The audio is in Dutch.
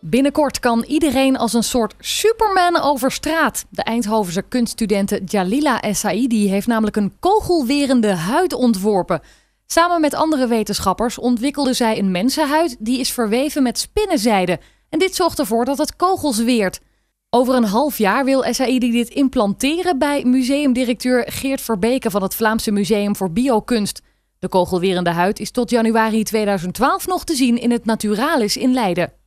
Binnenkort kan iedereen als een soort Superman over straat. De Eindhovense kunststudente Jalila Essaidi heeft namelijk een kogelwerende huid ontworpen. Samen met andere wetenschappers ontwikkelde zij een mensenhuid die is verweven met spinnenzijde. En dit zorgt ervoor dat het kogels weert. Over een half jaar wil Essaidi dit implanteren bij museumdirecteur Geert Verbeke van het Vlaamse Museum voor Biokunst. De kogelwerende huid is tot januari 2012 nog te zien in het Naturalis in Leiden.